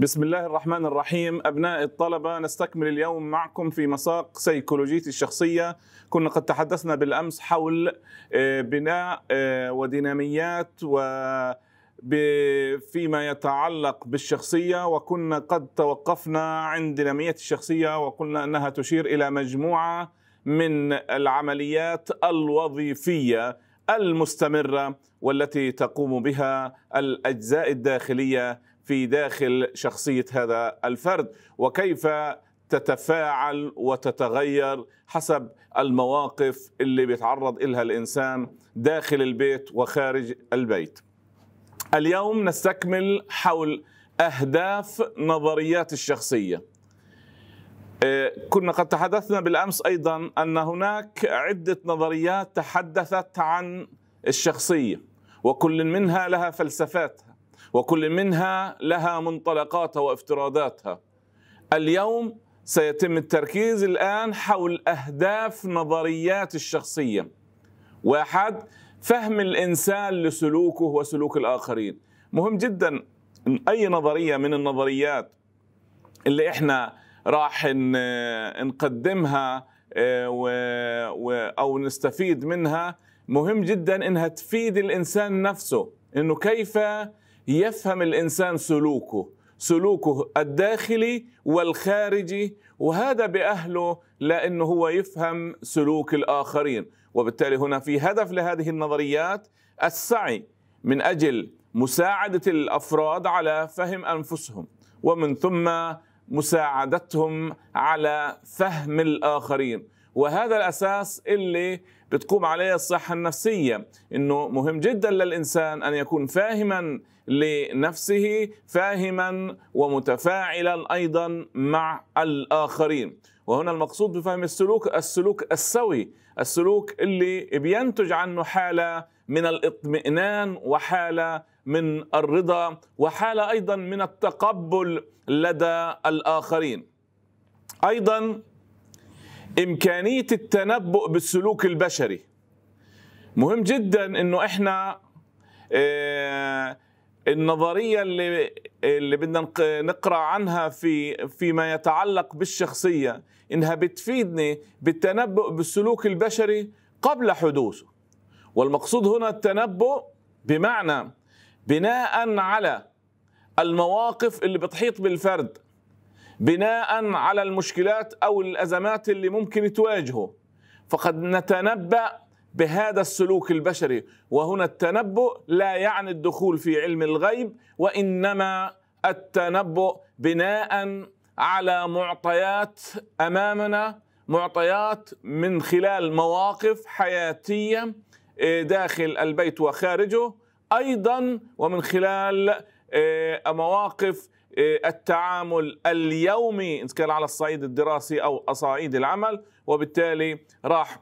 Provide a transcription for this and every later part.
بسم الله الرحمن الرحيم أبناء الطلبة نستكمل اليوم معكم في مساق سيكولوجية الشخصية كنا قد تحدثنا بالأمس حول آه، بناء آه، وديناميات و فيما يتعلق بالشخصية وكنا قد توقفنا عند دينامية الشخصية وقلنا أنها تشير إلى مجموعة من العمليات الوظيفية المستمرة والتي تقوم بها الأجزاء الداخلية في داخل شخصيه هذا الفرد وكيف تتفاعل وتتغير حسب المواقف اللي بيتعرض لها الانسان داخل البيت وخارج البيت. اليوم نستكمل حول اهداف نظريات الشخصيه. آه، كنا قد تحدثنا بالامس ايضا ان هناك عده نظريات تحدثت عن الشخصيه وكل منها لها فلسفاتها وكل منها لها منطلقاتها وافتراضاتها اليوم سيتم التركيز الآن حول أهداف نظريات الشخصية واحد فهم الإنسان لسلوكه وسلوك الآخرين مهم جدا أي نظرية من النظريات اللي إحنا راح نقدمها آه، أو نستفيد منها مهم جدا إنها تفيد الإنسان نفسه إنه كيف يفهم الانسان سلوكه سلوكه الداخلي والخارجي وهذا باهله لانه هو يفهم سلوك الاخرين وبالتالي هنا في هدف لهذه النظريات السعي من اجل مساعده الافراد على فهم انفسهم ومن ثم مساعدتهم على فهم الاخرين وهذا الاساس اللي بتقوم عليه الصحة النفسية أنه مهم جدا للإنسان أن يكون فاهما لنفسه فاهما ومتفاعلا أيضا مع الآخرين وهنا المقصود بفهم السلوك السلوك السوي السلوك اللي بينتج عنه حالة من الاطمئنان وحالة من الرضا وحالة أيضا من التقبل لدى الآخرين أيضا امكانيه التنبؤ بالسلوك البشري مهم جدا انه احنا آه، النظريه اللي اللي بدنا نقرا عنها في فيما يتعلق بالشخصيه انها بتفيدني بالتنبؤ بالسلوك البشري قبل حدوثه والمقصود هنا التنبؤ بمعنى بناء على المواقف اللي بتحيط بالفرد بناء على المشكلات او الازمات اللي ممكن تواجهه فقد نتنبأ بهذا السلوك البشري وهنا التنبؤ لا يعني الدخول في علم الغيب وانما التنبؤ بناء على معطيات امامنا معطيات من خلال مواقف حياتيه آه، داخل البيت وخارجه ايضا ومن خلال آه، مواقف إيه، التعامل اليومي إن كان على الصعيد الدراسي أو أصعيد العمل وبالتالي راح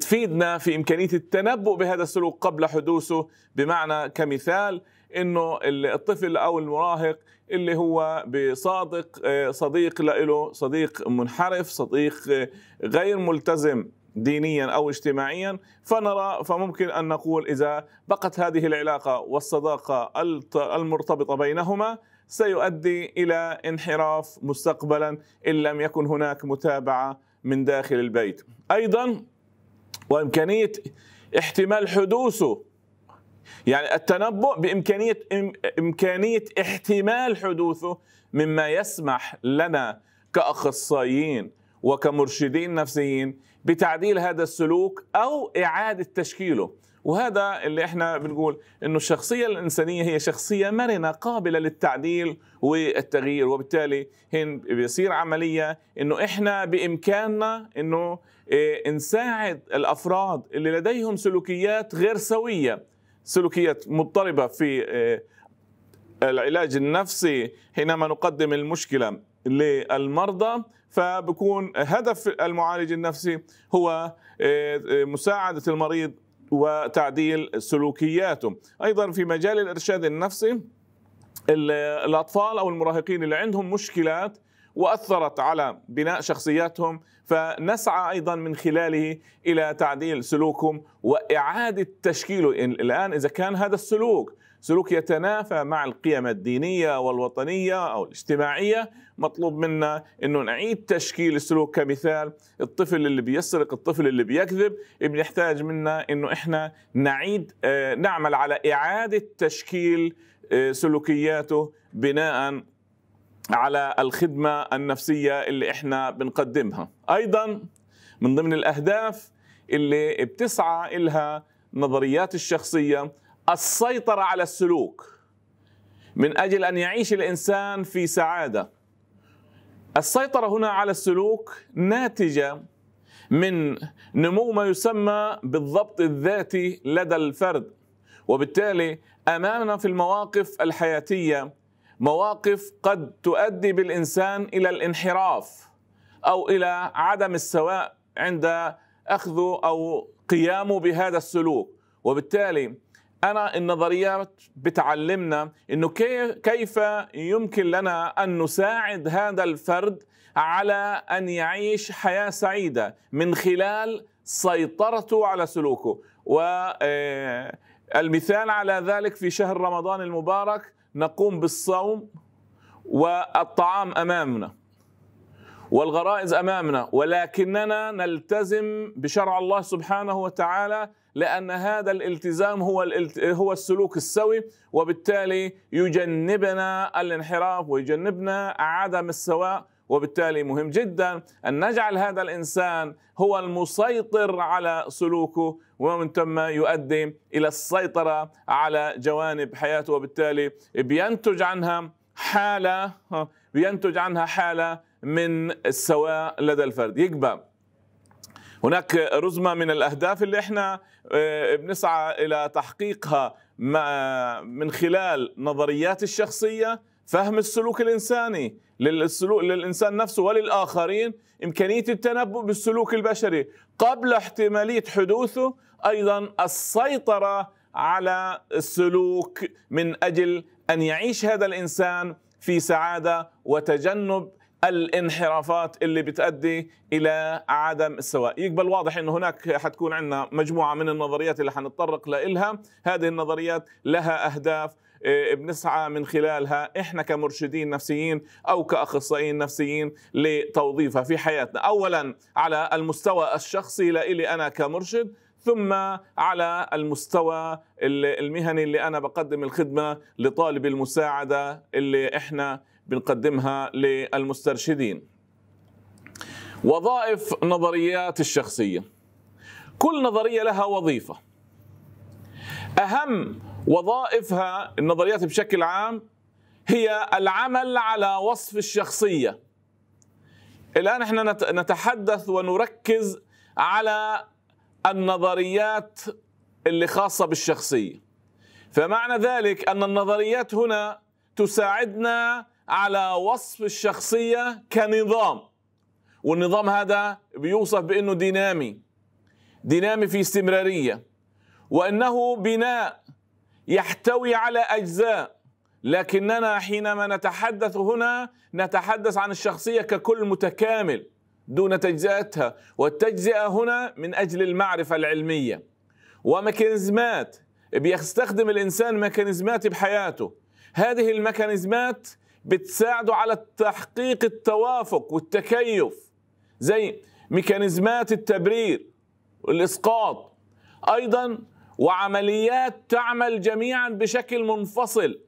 تفيدنا في إمكانية التنبؤ بهذا السلوك قبل حدوثه بمعنى كمثال انه الطفل او المراهق اللي هو بصادق إيه، صديق له صديق منحرف صديق إيه، غير ملتزم دينيا او اجتماعيا فنرى فممكن ان نقول اذا بقت هذه العلاقه والصداقه المرتبطه بينهما سيؤدي الى انحراف مستقبلا ان لم يكن هناك متابعه من داخل البيت. ايضا وامكانيه احتمال حدوثه يعني التنبؤ بامكانيه امكانيه احتمال حدوثه مما يسمح لنا كاخصائيين وكمرشدين نفسيين بتعديل هذا السلوك او اعاده تشكيله. وهذا اللي احنا بنقول انه الشخصيه الانسانيه هي شخصيه مرنه قابله للتعديل والتغيير وبالتالي هن بيصير عمليه انه احنا بامكاننا انه إيه نساعد الافراد اللي لديهم سلوكيات غير سويه سلوكيات مضطربه في إيه العلاج النفسي حينما نقدم المشكله للمرضى فبكون هدف المعالج النفسي هو آه، آه، مساعده المريض وتعديل سلوكياتهم أيضا في مجال الإرشاد النفسي الأطفال أو المراهقين اللي عندهم مشكلات واثرت على بناء شخصياتهم فنسعى ايضا من خلاله الى تعديل سلوكهم واعاده تشكيله الان اذا كان هذا السلوك سلوك يتنافى مع القيم الدينية والوطنية أو الاجتماعية مطلوب منا أنه نعيد تشكيل السلوك كمثال الطفل اللي بيسرق الطفل اللي بيكذب بنحتاج منا أنه إحنا نعيد آه، نعمل على إعادة تشكيل آه، سلوكياته بناء على الخدمة النفسية اللي إحنا بنقدمها أيضا من ضمن الأهداف اللي بتسعى إلها نظريات الشخصية السيطرة على السلوك من أجل أن يعيش الإنسان في سعادة السيطرة هنا على السلوك ناتجة من نمو ما يسمى بالضبط الذاتي لدى الفرد وبالتالي امامنا في المواقف الحياتيه مواقف قد تؤدي بالانسان الى الانحراف او الى عدم السواء عند اخذه او قيامه بهذا السلوك وبالتالي انا النظريات بتعلمنا انه كيف يمكن لنا ان نساعد هذا الفرد على ان يعيش حياه سعيده من خلال سيطرته على سلوكه والمثال آه، على ذلك في شهر رمضان المبارك نقوم بالصوم والطعام امامنا والغرائز امامنا ولكننا نلتزم بشرع الله سبحانه وتعالى لأن هذا الالتزام هو هو السلوك السوي وبالتالي يجنبنا الانحراف ويجنبنا عدم السواء وبالتالي مهم جدا أن نجعل هذا الإنسان هو المسيطر على سلوكه ومن ثم يؤدي إلى السيطرة على جوانب حياته وبالتالي بينتج عنها حالة بينتج عنها حالة من السواء لدى الفرد يقبل هناك رزمة من الأهداف اللي احنا آه، بنسعى إلى تحقيقها من خلال نظريات الشخصية فهم السلوك الإنساني للسلوك للإنسان نفسه وللآخرين إمكانية التنبؤ بالسلوك البشري قبل احتمالية حدوثه أيضا السيطرة على السلوك من أجل أن يعيش هذا الإنسان في سعادة وتجنب الانحرافات اللي بتؤدي الى عدم السواء يقبل واضح انه هناك حتكون عندنا مجموعه من النظريات اللي حنتطرق لها هذه النظريات لها اهداف آه، بنسعى من خلالها احنا كمرشدين نفسيين او كاخصائيين نفسيين لتوظيفها في حياتنا اولا على المستوى الشخصي لإلي انا كمرشد ثم على المستوى المهني اللي انا بقدم الخدمه لطالب المساعده اللي احنا بنقدمها للمسترشدين وظائف نظريات الشخصية كل نظرية لها وظيفة أهم وظائفها النظريات بشكل عام هي العمل على وصف الشخصية الآن احنا نتحدث ونركز على النظريات اللي خاصة بالشخصية فمعنى ذلك أن النظريات هنا تساعدنا على وصف الشخصية كنظام والنظام هذا بيوصف بأنه دينامي دينامي في استمرارية وأنه بناء يحتوي على أجزاء لكننا حينما نتحدث هنا نتحدث عن الشخصية ككل متكامل دون تجزئتها والتجزئة هنا من أجل المعرفة العلمية وميكانيزمات بيستخدم الإنسان ميكانيزمات بحياته هذه الميكانيزمات بتساعده على تحقيق التوافق والتكيف زي ميكانيزمات التبرير والإسقاط أيضا وعمليات تعمل جميعا بشكل منفصل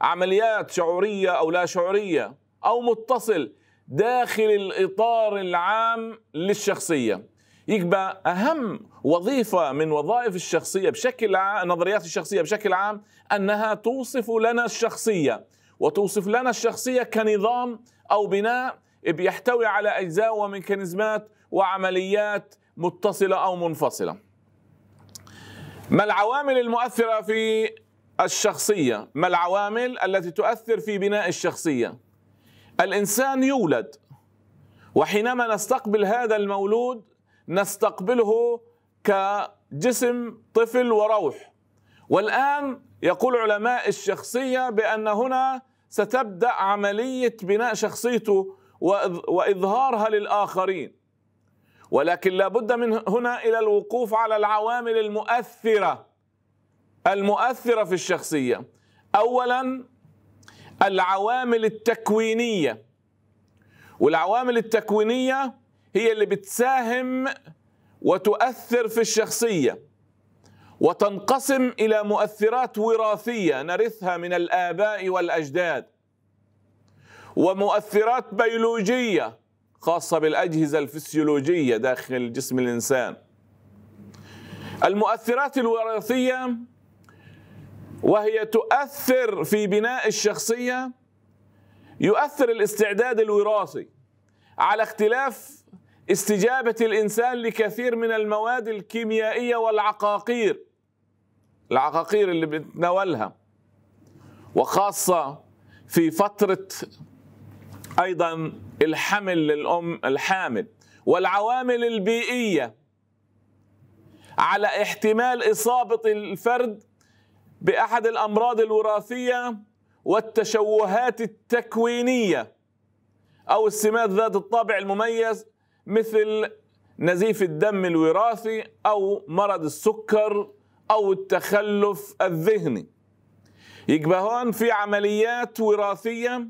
عمليات شعورية أو لا شعورية أو متصل داخل الإطار العام للشخصية يبقى أهم وظيفة من وظائف الشخصية بشكل عام نظريات الشخصية بشكل عام أنها توصف لنا الشخصية وتوصف لنا الشخصية كنظام أو بناء بيحتوي على أجزاء وميكانيزمات وعمليات متصلة أو منفصلة ما العوامل المؤثرة في الشخصية ما العوامل التي تؤثر في بناء الشخصية الإنسان يولد وحينما نستقبل هذا المولود نستقبله كجسم طفل وروح والآن يقول علماء الشخصية بأن هنا ستبدا عمليه بناء شخصيته واظهارها للاخرين ولكن لابد من هنا الى الوقوف على العوامل المؤثره المؤثره في الشخصيه اولا العوامل التكوينيه والعوامل التكوينيه هي اللي بتساهم وتؤثر في الشخصيه وتنقسم الى مؤثرات وراثيه نرثها من الاباء والاجداد ومؤثرات بيولوجيه خاصه بالاجهزه الفسيولوجيه داخل جسم الانسان المؤثرات الوراثيه وهي تؤثر في بناء الشخصيه يؤثر الاستعداد الوراثي على اختلاف استجابه الانسان لكثير من المواد الكيميائيه والعقاقير العقاقير اللي بتناولها وخاصة في فترة أيضا الحمل للأم الحامل والعوامل البيئية على احتمال إصابة الفرد بأحد الأمراض الوراثية والتشوهات التكوينية أو السمات ذات الطابع المميز مثل نزيف الدم الوراثي أو مرض السكر أو التخلف الذهني يبقى هون في عمليات وراثية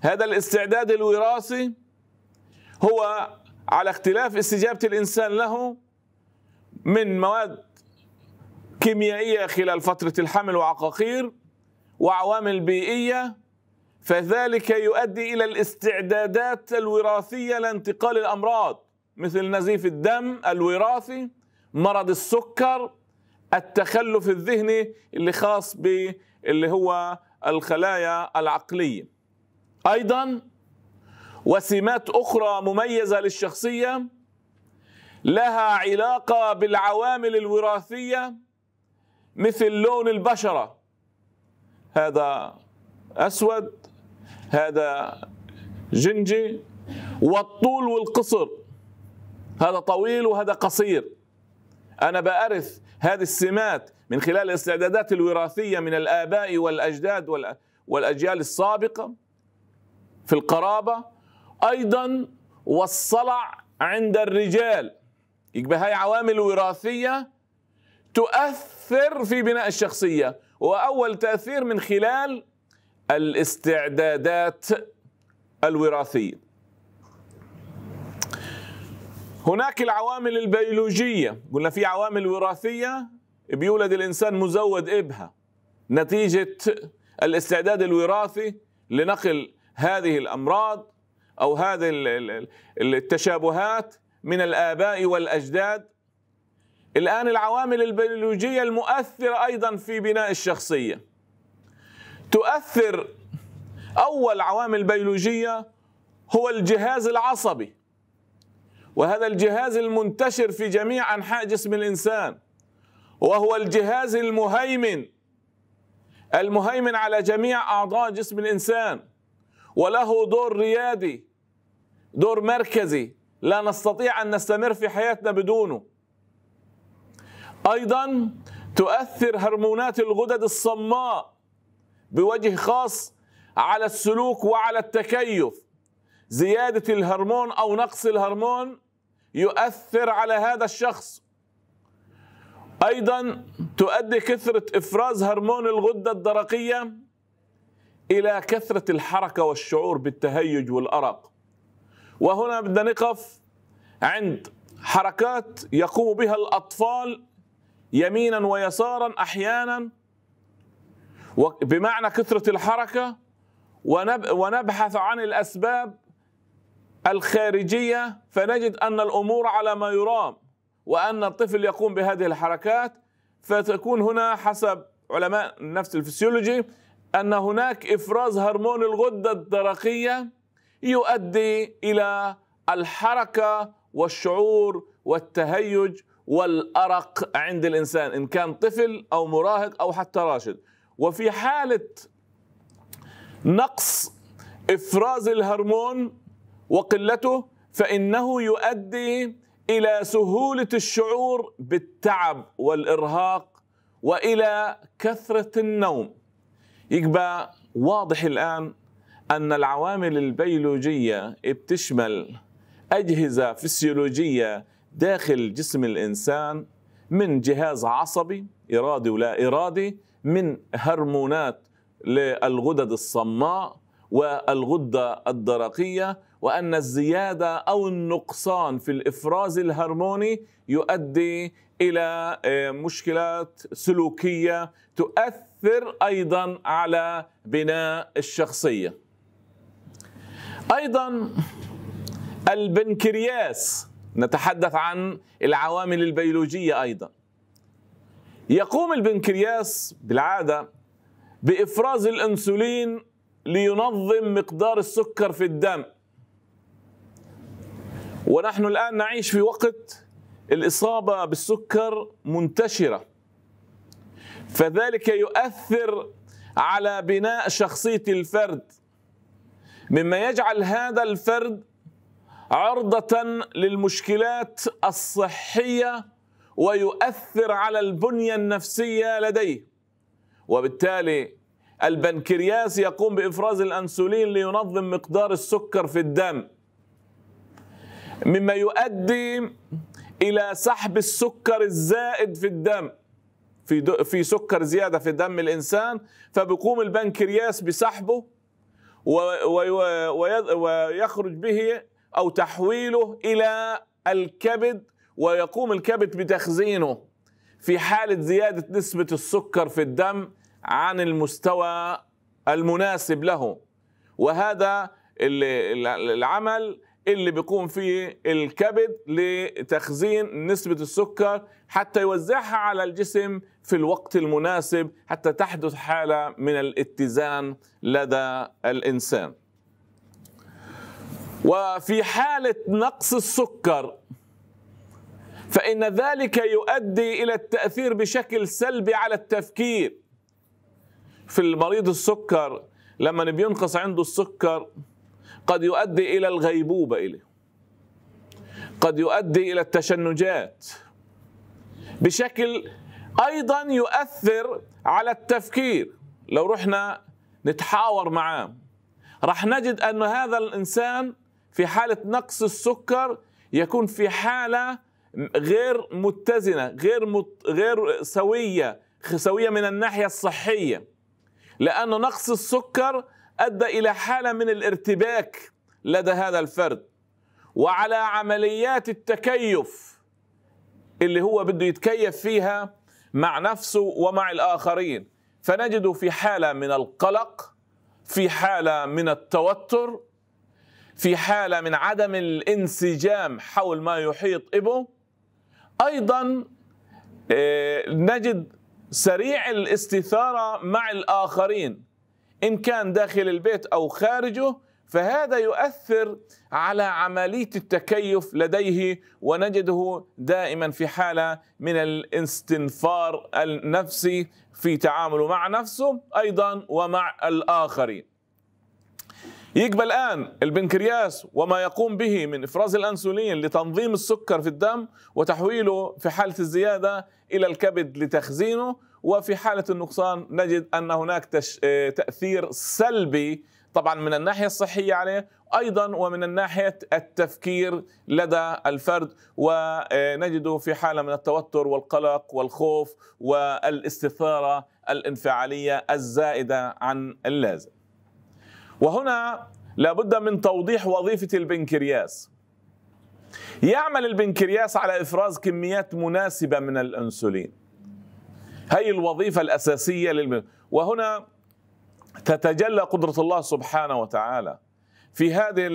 هذا الاستعداد الوراثي هو على اختلاف استجابة الإنسان له من مواد كيميائية خلال فترة الحمل وعقاقير وعوامل بيئية فذلك يؤدي إلى الاستعدادات الوراثية لانتقال الأمراض مثل نزيف الدم الوراثي مرض السكر التخلف الذهني اللي خاص ب اللي هو الخلايا العقليه ايضا وسمات اخرى مميزه للشخصيه لها علاقه بالعوامل الوراثيه مثل لون البشره هذا اسود هذا جنجي والطول والقصر هذا طويل وهذا قصير انا بارث هذه السمات من خلال الاستعدادات الوراثية من الآباء والأجداد والأجيال السابقة في القرابة أيضا والصلع عند الرجال يبقى هاي عوامل وراثية تؤثر في بناء الشخصية وأول تأثير من خلال الاستعدادات الوراثية هناك العوامل البيولوجية قلنا في عوامل وراثية بيولد الإنسان مزود إبها نتيجة الاستعداد الوراثي لنقل هذه الأمراض أو هذه التشابهات من الآباء والأجداد الآن العوامل البيولوجية المؤثرة أيضا في بناء الشخصية تؤثر أول عوامل بيولوجية هو الجهاز العصبي وهذا الجهاز المنتشر في جميع أنحاء جسم الإنسان وهو الجهاز المهيمن المهيمن على جميع أعضاء جسم الإنسان وله دور ريادي دور مركزي لا نستطيع أن نستمر في حياتنا بدونه أيضا تؤثر هرمونات الغدد الصماء بوجه خاص على السلوك وعلى التكيف زيادة الهرمون أو نقص الهرمون يؤثر على هذا الشخص ايضا تؤدي كثره افراز هرمون الغده الدرقيه الى كثره الحركه والشعور بالتهيج والارق وهنا بدنا نقف عند حركات يقوم بها الاطفال يمينا ويسارا احيانا بمعنى كثره الحركه ونبحث عن الاسباب الخارجية فنجد أن الأمور على ما يرام وأن الطفل يقوم بهذه الحركات فتكون هنا حسب علماء النفس الفسيولوجي أن هناك إفراز هرمون الغدة الدرقية يؤدي إلى الحركة والشعور والتهيج والأرق عند الإنسان إن كان طفل أو مراهق أو حتى راشد وفي حالة نقص إفراز الهرمون وقلته فإنه يؤدي إلى سهولة الشعور بالتعب والإرهاق وإلى كثرة النوم يبقى واضح الآن أن العوامل البيولوجية بتشمل أجهزة فسيولوجية داخل جسم الإنسان من جهاز عصبي إرادي ولا إرادي من هرمونات للغدد الصماء والغده الدرقيه وان الزياده او النقصان في الافراز الهرموني يؤدي الى آه، مشكلات سلوكيه تؤثر ايضا على بناء الشخصيه. ايضا البنكرياس نتحدث عن العوامل البيولوجيه ايضا. يقوم البنكرياس بالعاده بافراز الانسولين لينظم مقدار السكر في الدم ونحن الآن نعيش في وقت الإصابة بالسكر منتشرة فذلك يؤثر على بناء شخصية الفرد مما يجعل هذا الفرد عرضة للمشكلات الصحية ويؤثر على البنية النفسية لديه وبالتالي البنكرياس يقوم بإفراز الأنسولين لينظم مقدار السكر في الدم مما يؤدي إلى سحب السكر الزائد في الدم في في سكر زياده في دم الانسان فبيقوم البنكرياس بسحبه ويخرج به او تحويله الى الكبد ويقوم الكبد بتخزينه في حاله زياده نسبه السكر في الدم عن المستوى المناسب له وهذا العمل اللي بيقوم فيه الكبد لتخزين نسبة السكر حتى يوزعها على الجسم في الوقت المناسب حتى تحدث حالة من الاتزان لدى الإنسان وفي حالة نقص السكر فإن ذلك يؤدي إلى التأثير بشكل سلبي على التفكير في المريض السكر لما بينقص عنده السكر قد يؤدي إلى الغيبوبة إليه قد يؤدي إلى التشنجات بشكل أيضا يؤثر على التفكير لو رحنا نتحاور معاه راح نجد أن هذا الإنسان في حالة نقص السكر يكون في حالة غير متزنة غير مت... غير سوية سوية من الناحية الصحية لأنه نقص السكر أدى إلى حالة من الارتباك لدى هذا الفرد وعلى عمليات التكيف اللي هو بده يتكيف فيها مع نفسه ومع الآخرين فنجده في حالة من القلق في حالة من التوتر في حالة من عدم الانسجام حول ما يحيط به أيضا آه، نجد سريع الاستثارة مع الآخرين إن كان داخل البيت أو خارجه فهذا يؤثر على عملية التكيف لديه ونجده دائما في حالة من الاستنفار النفسي في تعامله مع نفسه أيضا ومع الآخرين يقبل الآن البنكرياس وما يقوم به من إفراز الأنسولين لتنظيم السكر في الدم وتحويله في حالة الزيادة إلى الكبد لتخزينه وفي حالة النقصان نجد أن هناك تش... آه، تأثير سلبي طبعا من الناحية الصحية عليه أيضا ومن الناحية التفكير لدى الفرد ونجده آه، في حالة من التوتر والقلق والخوف والاستثارة الانفعالية الزائدة عن اللازم وهنا لابد من توضيح وظيفة البنكرياس يعمل البنكرياس على إفراز كميات مناسبة من الأنسولين هي الوظيفة الأساسية للم... وهنا تتجلى قدرة الله سبحانه وتعالى في هذه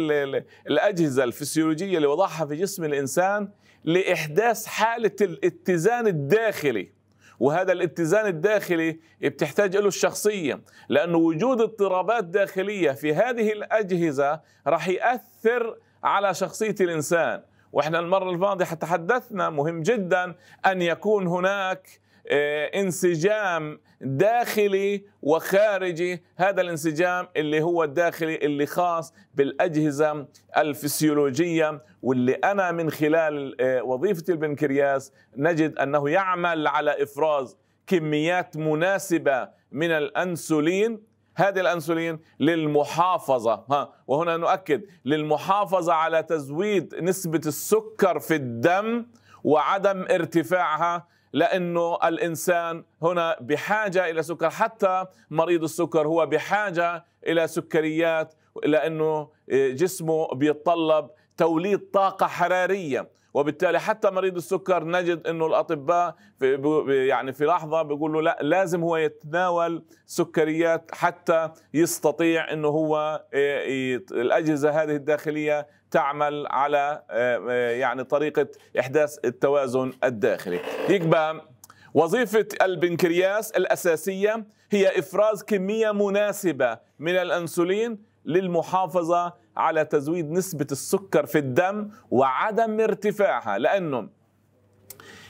الأجهزة الفسيولوجية اللي وضعها في جسم الإنسان لإحداث حالة الاتزان الداخلي وهذا الاتزان الداخلي بتحتاج له الشخصية لأن وجود اضطرابات داخلية في هذه الأجهزة راح يأثر على شخصية الإنسان واحنا المرة الماضية تحدثنا مهم جدا أن يكون هناك آه، انسجام داخلي وخارجي هذا الانسجام اللي هو الداخلي اللي خاص بالأجهزة الفسيولوجية واللي أنا من خلال آه، وظيفة البنكرياس نجد أنه يعمل على إفراز كميات مناسبة من الأنسولين هذه الأنسولين للمحافظة ها وهنا نؤكد للمحافظة على تزويد نسبة السكر في الدم وعدم ارتفاعها لانه الانسان هنا بحاجه الى سكر حتى مريض السكر هو بحاجه الى سكريات لانه جسمه بيتطلب توليد طاقه حراريه وبالتالي حتى مريض السكر نجد انه الاطباء في يعني في لحظه بيقولوا لا لازم هو يتناول سكريات حتى يستطيع انه هو إيه، الاجهزه هذه الداخليه تعمل على إيه، إيه، يعني طريقه احداث التوازن الداخلي يبقى وظيفه البنكرياس الاساسيه هي افراز كميه مناسبه من الانسولين للمحافظة على تزويد نسبة السكر في الدم وعدم ارتفاعها لأنه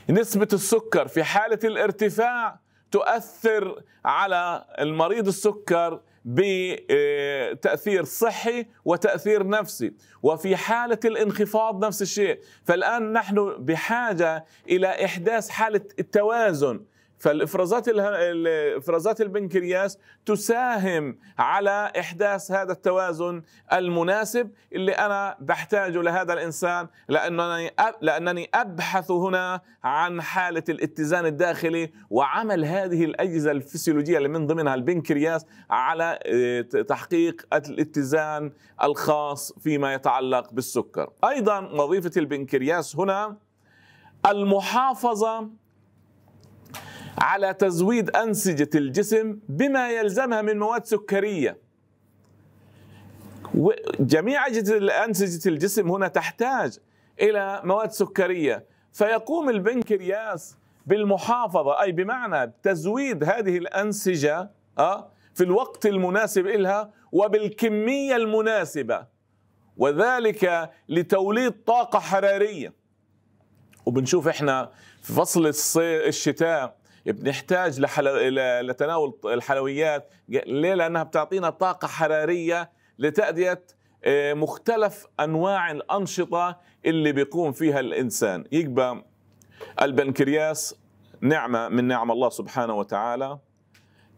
نسبة السكر في حالة الارتفاع تؤثر على المريض السكر بتأثير آه، صحي وتأثير نفسي وفي حالة الانخفاض نفس الشيء فالآن نحن بحاجة إلى إحداث حالة التوازن فالافرازات افرازات البنكرياس تساهم على احداث هذا التوازن المناسب اللي انا بحتاجه لهذا الانسان لانني لانني ابحث هنا عن حاله الاتزان الداخلي وعمل هذه الاجهزه الفسيولوجيه اللي من ضمنها البنكرياس على آه، تحقيق الاتزان الخاص فيما يتعلق بالسكر ايضا وظيفه البنكرياس هنا المحافظه على تزويد أنسجة الجسم بما يلزمها من مواد سكرية جميع أنسجة الجسم هنا تحتاج إلى مواد سكرية فيقوم البنكرياس بالمحافظة أي بمعنى تزويد هذه الأنسجة آه، في الوقت المناسب لها وبالكمية المناسبة وذلك لتوليد طاقة حرارية وبنشوف احنا في فصل الشتاء بنحتاج لحلو... لتناول الحلويات ليه لانها بتعطينا طاقه حراريه لتاديه آه، مختلف انواع الانشطه اللي بيقوم فيها الانسان يبقى البنكرياس نعمه من نعم الله سبحانه وتعالى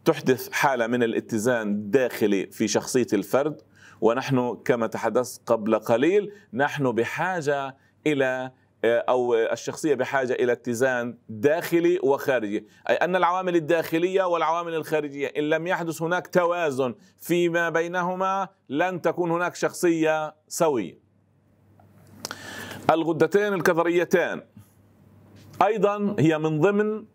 تحدث حاله من الاتزان الداخلي في شخصيه الفرد ونحن كما تحدثت قبل قليل نحن بحاجه الى آه، أو الشخصية بحاجة إلى اتزان داخلي وخارجي أي أن العوامل الداخلية والعوامل الخارجية إن لم يحدث هناك توازن فيما بينهما لن تكون هناك شخصية سوية الغدتين الكظريتان أيضا هي من ضمن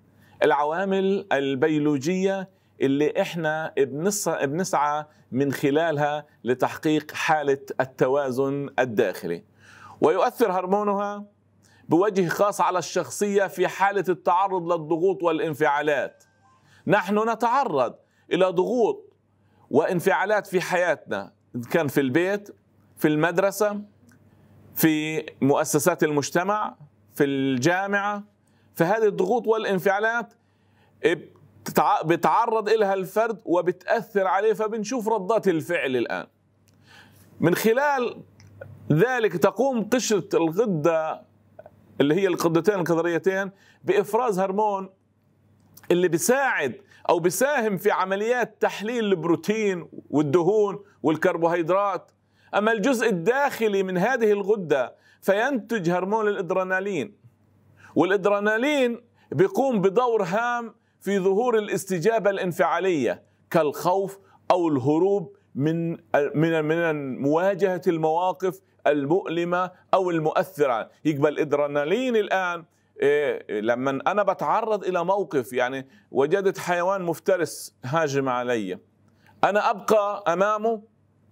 العوامل البيولوجية اللي احنا بنسعى, بنسعى من خلالها لتحقيق حالة التوازن الداخلي ويؤثر هرمونها بوجه خاص على الشخصيه في حاله التعرض للضغوط والانفعالات نحن نتعرض الى ضغوط وانفعالات في حياتنا كان في البيت في المدرسه في مؤسسات المجتمع في الجامعه فهذه الضغوط والانفعالات بتعرض إلها الفرد وبتأثر عليه فبنشوف ردات الفعل الآن من خلال ذلك تقوم قشرة الغدة اللي هي القدتين الكظريتين بافراز هرمون اللي بيساعد او بيساهم في عمليات تحليل البروتين والدهون والكربوهيدرات اما الجزء الداخلي من هذه الغده فينتج هرمون الادرينالين والادرينالين بيقوم بدور هام في ظهور الاستجابه الانفعاليه كالخوف او الهروب من من من مواجهه المواقف المؤلمه او المؤثره يقبل الادرينالين الان إيه لما انا بتعرض الى موقف يعني وجدت حيوان مفترس هاجم علي انا ابقى امامه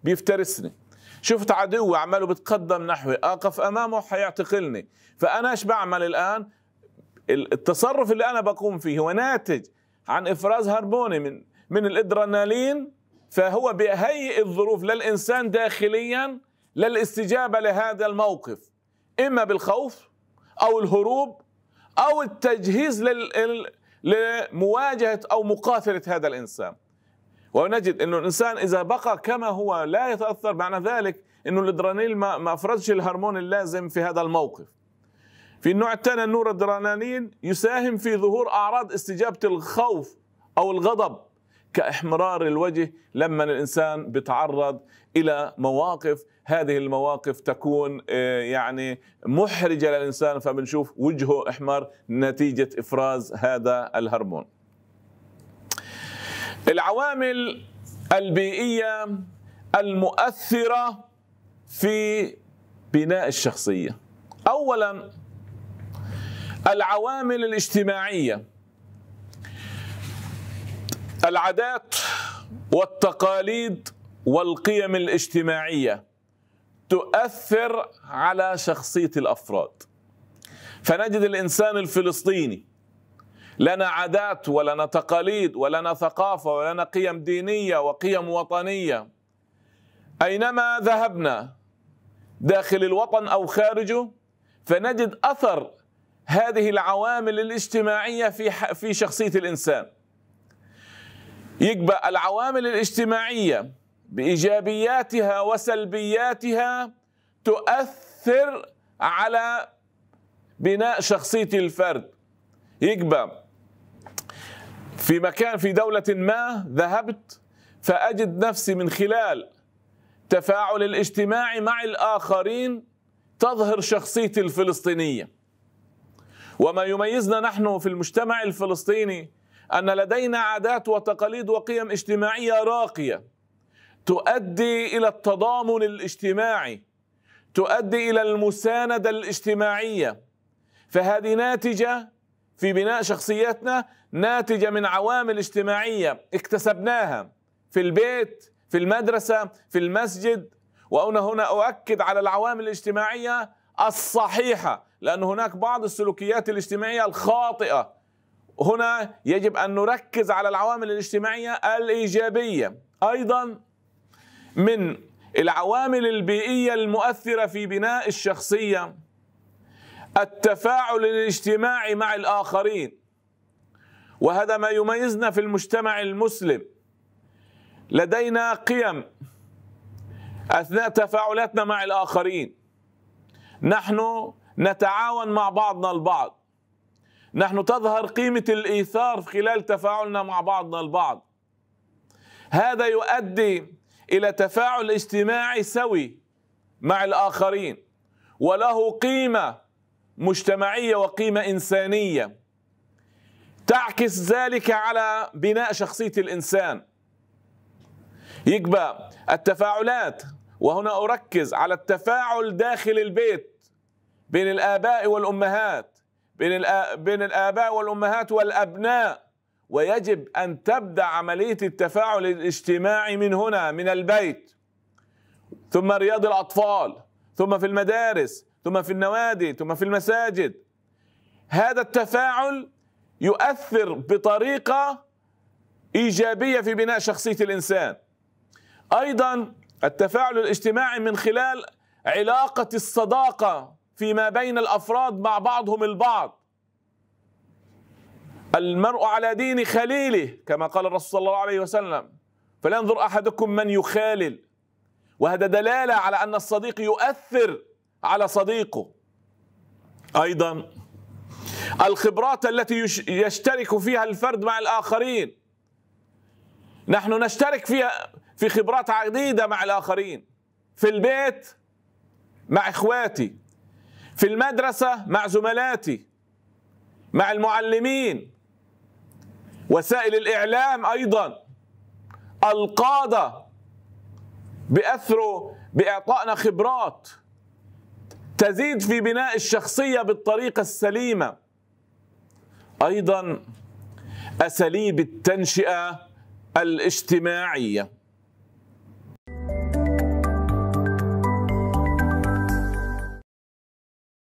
بيفترسني شفت عدو عماله بتقدم نحوي اقف امامه حيعتقلني فانا ايش بعمل الان التصرف اللي انا بقوم فيه هو ناتج عن افراز هرموني من من الادرينالين فهو بيهيئ الظروف للإنسان داخليا للاستجابة لهذا الموقف إما بالخوف أو الهروب أو التجهيز لمواجهة أو مقاتلة هذا الإنسان ونجد أنه الإنسان إذا بقى كما هو لا يتأثر معنى ذلك أنه الإدرانيل ما, ما أفرزش الهرمون اللازم في هذا الموقف في النوع الثاني النور الدرانانين يساهم في ظهور أعراض استجابة الخوف أو الغضب كاحمرار الوجه لما الانسان بيتعرض الى مواقف هذه المواقف تكون آه، يعني محرجه للانسان فبنشوف وجهه احمر نتيجه افراز هذا الهرمون. العوامل البيئيه المؤثره في بناء الشخصيه. اولا العوامل الاجتماعيه العادات والتقاليد والقيم الاجتماعيه تؤثر على شخصيه الافراد فنجد الانسان الفلسطيني لنا عادات ولنا تقاليد ولنا ثقافه ولنا قيم دينيه وقيم وطنيه اينما ذهبنا داخل الوطن او خارجه فنجد اثر هذه العوامل الاجتماعيه في في شخصيه الانسان يقبأ العوامل الاجتماعية بإيجابياتها وسلبياتها تؤثر على بناء شخصية الفرد يقبأ في مكان في دولة ما ذهبت فأجد نفسي من خلال تفاعل الاجتماعي مع الآخرين تظهر شخصيتي الفلسطينية وما يميزنا نحن في المجتمع الفلسطيني ان لدينا عادات وتقاليد وقيم اجتماعيه راقيه تؤدي الى التضامن الاجتماعي تؤدي الى المسانده الاجتماعيه فهذه ناتجه في بناء شخصياتنا ناتجه من عوامل اجتماعيه اكتسبناها في البيت في المدرسه في المسجد وانا هنا اؤكد على العوامل الاجتماعيه الصحيحه لان هناك بعض السلوكيات الاجتماعيه الخاطئه هنا يجب أن نركز على العوامل الاجتماعية الإيجابية أيضا من العوامل البيئية المؤثرة في بناء الشخصية التفاعل الاجتماعي مع الآخرين وهذا ما يميزنا في المجتمع المسلم لدينا قيم أثناء تفاعلاتنا مع الآخرين نحن نتعاون مع بعضنا البعض نحن تظهر قيمة الإيثار خلال تفاعلنا مع بعضنا البعض هذا يؤدي إلى تفاعل اجتماعي سوي مع الآخرين وله قيمة مجتمعية وقيمة إنسانية تعكس ذلك على بناء شخصية الإنسان يبقى التفاعلات وهنا أركز على التفاعل داخل البيت بين الآباء والأمهات بين بين الآباء والأمهات والأبناء ويجب أن تبدأ عملية التفاعل الاجتماعي من هنا من البيت ثم رياض الأطفال ثم في المدارس ثم في النوادي ثم في المساجد هذا التفاعل يؤثر بطريقة إيجابية في بناء شخصية الإنسان أيضا التفاعل الاجتماعي من خلال علاقة الصداقة فيما بين الافراد مع بعضهم البعض المرء على دين خليله كما قال الرسول صلى الله عليه وسلم فلينظر احدكم من يخالل وهذا دلاله على ان الصديق يؤثر على صديقه ايضا الخبرات التي يشترك فيها الفرد مع الاخرين نحن نشترك فيها في خبرات عديده مع الاخرين في البيت مع اخواتي في المدرسة مع زملاتي مع المعلمين وسائل الإعلام أيضا القادة بأثروا بإعطائنا خبرات تزيد في بناء الشخصية بالطريقة السليمة أيضا أساليب التنشئة الاجتماعية